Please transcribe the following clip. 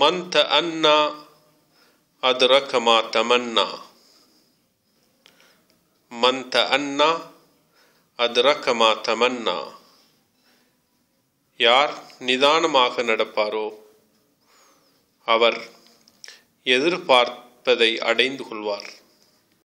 मन अन्ना அது मा तमन्ना मन अन्ना அது மா தமன்னா யார் நிதானமாக நடப்பாரோ அவர் எதிர்பார்ப்பதை அடைந்து கொள்வார்